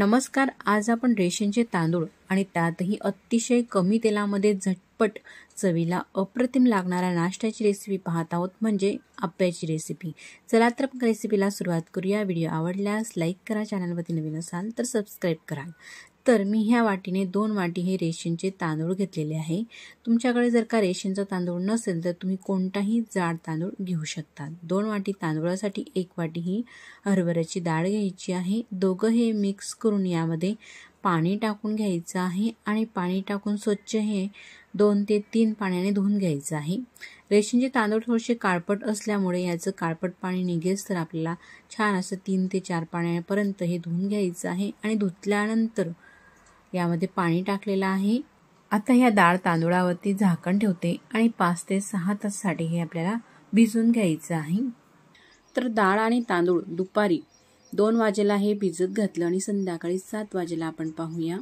नमस्कार आज आपण रेशनचे तांदूळ आणि त्यातही अतिशय कमी तेलामध्ये झटपट चवीला अप्रतिम लागणाऱ्या नाश्त्याची रेसिपी पाहत आहोत म्हणजे आप्याची रेसिपी चला तर रेसिपीला सुरुवात करूया व्हिडिओ आवडल्यास लाईक करा चॅनलवरती नवीन असाल तर सबस्क्राईब करा तर मी ह्या वाटीने दोन वाटी हे रेशीमचे तांदूळ घेतलेले आहे तुमच्याकडे जर का रेशनचा तांदूळ नसेल तर तुम्ही कोणताही जाड तांदूळ घेऊ शकता दोन वाटी तांदूळासाठी एक वाटी ही हरभऱ्याची डाळ घ्यायची आहे दोघं हे मिक्स करून यामध्ये पाणी टाकून घ्यायचं आहे आणि पाणी टाकून स्वच्छ हे दोन ते तीन पाण्याने धुवून घ्यायचं आहे रेशनचे तांदूळ थोडेसे काळपट असल्यामुळे याचं काळपट पाणी निघेल तर आपल्याला छान असं तीन ते चार पाण्यापर्यंत हे धुवून घ्यायचं आहे आणि धुतल्यानंतर यामध्ये पाणी टाकलेलं आहे आता ह्या डाळ तांदूळावरती झाकण ठेवते आणि पाच ते सहा ताससाठी हे आपल्याला भिजून घ्यायचं आहे तर डाळ आणि तांदूळ दुपारी दोन वाजेला हे भिजत घातलं आणि संध्याकाळी सात वाजेला आपण पाहूया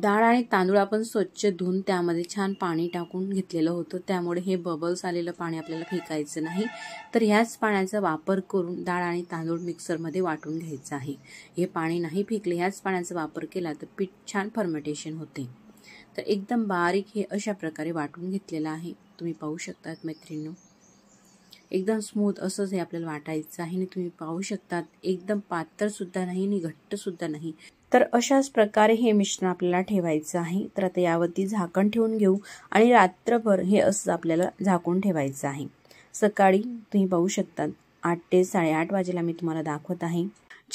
डाळ आणि तांदूळ आपण स्वच्छ धुवून त्यामध्ये छान पाणी टाकून घेतलेलं होतं त्यामुळे हे बबल्स आलेलं पाणी आपल्याला फेकायचं नाही तर ह्याच पाण्याचा वापर करून डाळ आणि तांदूळ मिक्सरमध्ये वाटून घ्यायचं आहे हे पाणी नाही फेकले ह्याच पाण्याचा वापर केला तर पीठ छान फर्मेटेशन होते तर एकदम बारीक हे अशा प्रकारे वाटून घेतलेलं आहे तुम्ही पाहू शकतात मैत्रिणी एकदम स्मूथ असंच हे आपल्याला वाटायचं आहे आणि तुम्ही पाहू शकतात एकदम पातळ सुद्धा नाही आणि सुद्धा नाही तर अशाच प्रकारे हे मिश्रण आपल्याला ठेवायचं आहे तर आता यावरती झाकण ठेवून घेऊ आणि रात्रभर हे असं आपल्याला झाकून ठेवायचं आहे सकाळी तुम्ही पाहू शकतात आठ ते साडेआठ वाजेला मी तुम्हाला दाखवत आहे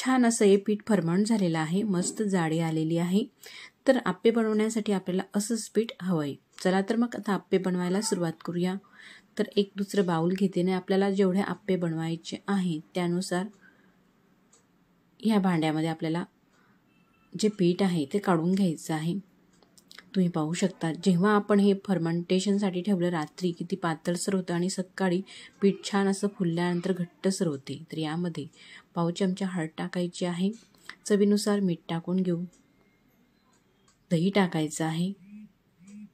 छान असं हे पीठ फरमण झालेलं आहे मस्त जाडी आलेली आहे तर आप्पे बनवण्यासाठी आपल्याला असंच पीठ हवं आहे चला तर मग आता आप्पे बनवायला सुरुवात करूया तर एक दुसरं बाऊल घेतेने आपल्याला जेवढे आप्पे बनवायचे आहे त्यानुसार ह्या भांड्यामध्ये आपल्याला जे पीठ आहे ते काढून घ्यायचं आहे तुम्ही पाहू शकता जेव्हा आपण हे फर्मंटेशनसाठी ठेवलं रात्री किती पातळसर होतं आणि सकाळी पीठ छान असं फुलल्यानंतर घट्टसर होते तर यामध्ये पाव चमचा हळद टाकायची आहे चवीनुसार मीठ टाकून घेऊ दही टाकायचं आहे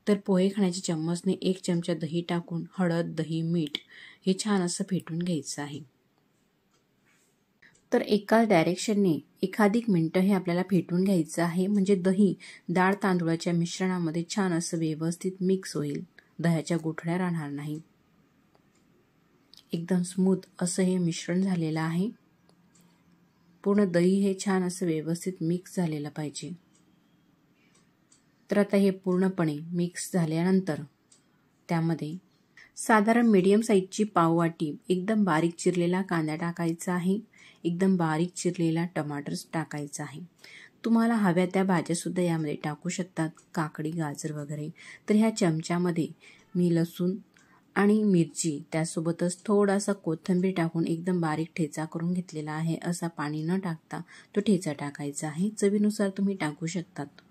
तर पोहे खाण्याच्या चम्मचने एक चमचा दही टाकून हळद दही मीठ हे छान असं फेटून घ्यायचं आहे तर एका डायरेक्शनने एखादी मिनटं हे आपल्याला फेटून घ्यायचं आहे म्हणजे दही डाळ तांदूळाच्या मिश्रणामध्ये छान असं व्यवस्थित मिक्स होईल दह्याच्या गोठड्या राहणार नाही एकदम स्मूथ असं हे मिश्रण झालेलं आहे पूर्ण दही हे छान असं व्यवस्थित मिक्स झालेलं पाहिजे तर आता हे पूर्णपणे मिक्स झाल्यानंतर त्यामध्ये साधारण मीडियम साईजची पाववाटी एकदम बारीक चिरलेला कांदा टाकायचा आहे एकदम बारीक चिरलेला टमाटर टाकायचा आहे तुम्हाला हव्या त्या भाज्यासुद्धा यामध्ये टाकू शकतात काकडी गाजर वगैरे तर ह्या चमच्यामध्ये मी लसूण आणि मिरची त्यासोबतच थोडासा कोथिंबीर टाकून एकदम बारीक ठेचा करून घेतलेला आहे असा पाणी न टाकता तो ठेचा टाकायचा आहे चवीनुसार तुम्ही टाकू शकतात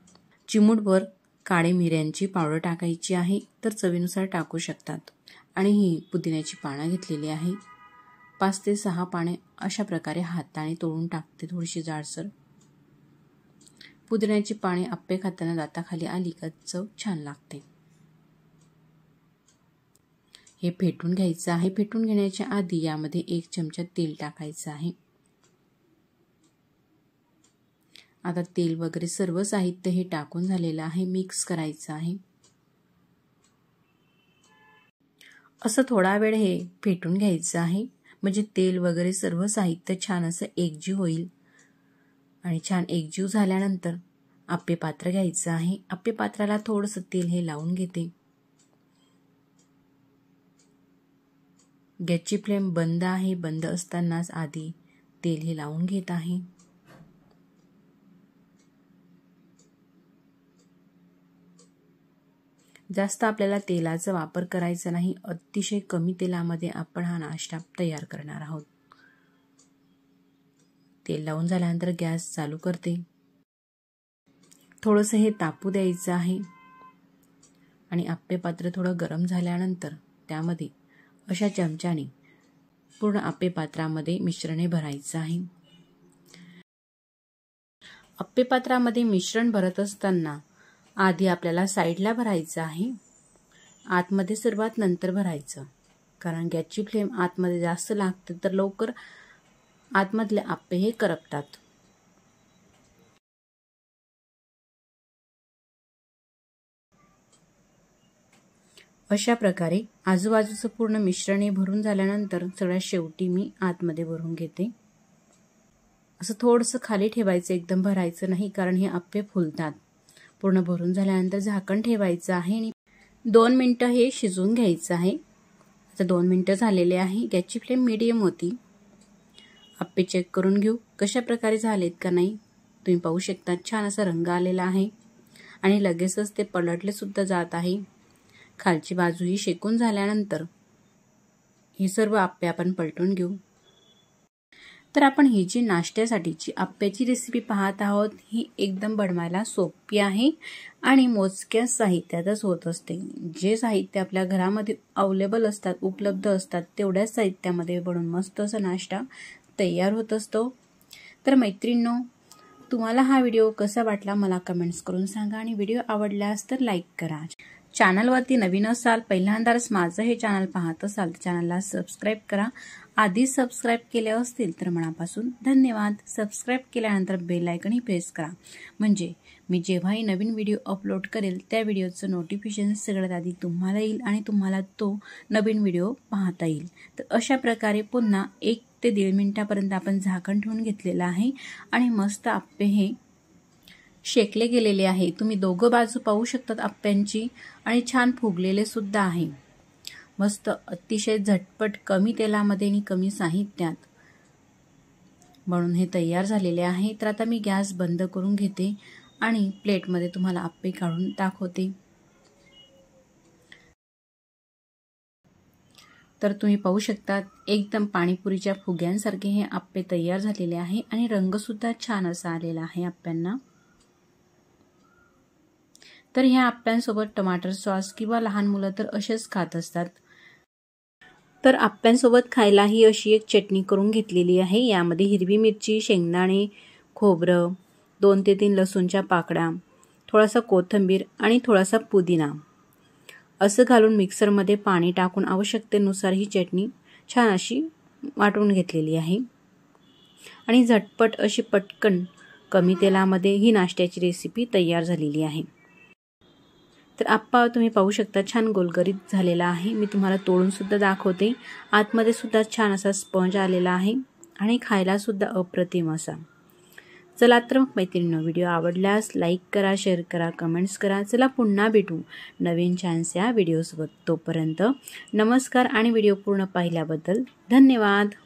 चिमूटभर काळे मिऱ्यांची पावडर टाकायची आहे तर चवीनुसार टाकू शकतात आणि ही पुदिन्याची पानं घेतलेली आहे पाच ते सहा पाने अशा प्रकारे हाताने तोडून टाकते थोडीशी जाडसर पुदिन्याची पाने आप्पे खाताना दाताखाली आली का चव छान लागते हे फेटून घ्यायचं आहे फेटून घेण्याच्या आधी यामध्ये एक चमचा तेल टाकायचं आहे आता तेल वगैरे सर्व साहित्य हे टाकून झालेलं आहे मिक्स करायचं आहे असं थोडा वेळ हे फेटून घ्यायचं आहे म्हणजे तेल वगैरे सर्व साहित्य छान असं एकजीव होईल आणि छान एकजीव झाल्यानंतर आपे पात्र घ्यायचं आहे आपे पात्राला थोडंसं तेल हे लावून घेते गॅसची फ्लेम बंद आहे बंद असतानाच आधी तेल हे लावून घेत आहे जास्त आपल्याला तेलाचा वापर करायचा नाही अतिशय कमी तेलामध्ये आपण हा नाश्ता तयार करणार आहोत तेल लावून झाल्यानंतर गॅस चालू करते थोडंसं हे तापू द्यायचं आहे आणि आप्पे पात्र थोडं गरम झाल्यानंतर त्यामध्ये अशा चमच्याने पूर्ण आप्पे पात्रामध्ये मिश्रणे भरायचं आहे आप्पे पात्रामध्ये मिश्रण भरत असताना आधी आपल्याला साईडला भरायचं आहे आतमध्ये सर्वात नंतर भरायचं कारण गॅसची फ्लेम आतमध्ये जास्त लागते तर लवकर आतमधले आपे हे करपतात अशा प्रकारे आजूबाजूचं पूर्ण मिश्रण हे भरून झाल्यानंतर सगळ्यात शेवटी मी आतमध्ये भरून घेते असं थोडंसं खाली ठेवायचं एकदम भरायचं नाही कारण हे आप्पे फुलतात पूर्ण भरून झाल्यानंतर झाकण ठेवायचं आहे आणि दोन मिनटं हे शिजवून घ्यायचं आहे आता दोन मिनटं झालेले आहे गॅसची फ्लेम मिडियम होती आपे चेक करून घेऊ कशा प्रकारे झालेत का नाही तुम्ही पाहू शकता छान असा रंग आलेला आहे आणि लगेचच ते पलटले सुद्धा जात आहे खालची बाजू ही शेकून झाल्यानंतर हे सर्व आप्पे आपण पलटून घेऊ तर आपण ही जी नाश्त्यासाठीची आप्याची रेसिपी पाहत आहोत ही एकदम बनवायला सोपी आहे आणि मोजक्या साहित्यातच होत असते जे साहित्य आपल्या घरामध्ये अवेलेबल असतात उपलब्ध असतात तेवढ्याच साहित्यामध्ये बनवून मस्त असा नाश्ता तयार होत असतो तर मैत्रिणींनो तुम्हाला हा व्हिडिओ कसा वाटला मला कमेंट्स करून सांगा आणि व्हिडिओ आवडल्यास तर लाईक करा चॅनलवरती नवीन असाल पहिल्यांदाच माझं हे चॅनल पाहत असाल तर चॅनलला सबस्क्राईब करा आधी सबस्क्राईब केले असतील तर मनापासून धन्यवाद सबस्क्राईब केल्यानंतर बेल आयकनही प्रेस करा म्हणजे मी जेव्हाही नवीन व्हिडिओ अपलोड करेल त्या व्हिडिओचं नोटिफिकेशन सगळ्यात आधी तुम्हाला येईल आणि तुम्हाला तो नवीन व्हिडिओ पाहता येईल तर अशा प्रकारे पुन्हा एक ते दीड मिनिटापर्यंत आपण झाकण ठेवून घेतलेलं आहे आणि मस्त आप्पे हे शेकले गेलेले आहे तुम्ही दोघं बाजू पाहू शकतात आप्प्यांची आणि छान फुगलेले सुद्धा आहे मस्त अतिशय झटपट कमी तेलामध्ये आणि कमी साहित्यात म्हणून हे तयार झालेले आहे तर आता मी गॅस बंद करून घेते आणि प्लेटमध्ये तुम्हाला आपे काढून दाखवते तर तुम्ही पाहू शकता एकदम पाणीपुरीच्या फुग्यांसारखे हे आपे तयार झालेले आहे आणि रंगसुद्धा छान असा आलेला आहे आप्यांना तर ह्या आप्यांसोबत टमाटर सॉस किंवा लहान मुलं तर असेच खात असतात तर आप्यांसोबत खायला ही अशी एक चटणी करून घेतलेली आहे यामध्ये हिरवी मिरची शेंगदाणे खोबरं दोन ते तीन लसूणच्या पाकड्या थोडासा कोथंबीर आणि थोडासा पुदिना असं घालून मिक्सरमध्ये पाणी टाकून आवश्यकतेनुसार ही चटणी छान अशी वाटून घेतलेली आहे आणि झटपट अशी पटकन कमी तेलामध्ये ही नाश्त्याची रेसिपी तयार झालेली आहे तर आप्पा तुम्ही पाहू शकता छान गोलगरीत झालेला आहे मी तुम्हाला तोडूनसुद्धा दाखवते आतमध्ये सुद्धा छान असा स्पंज आलेला आहे आणि खायलासुद्धा अप्रतिम असा चला तर मग मैत्रिणीनं व्हिडिओ आवडल्यास लाईक करा शेअर करा कमेंट्स करा चला पुन्हा भेटू नवीन छानस या व्हिडिओसोबत तोपर्यंत नमस्कार आणि व्हिडिओ पूर्ण पाहिल्याबद्दल धन्यवाद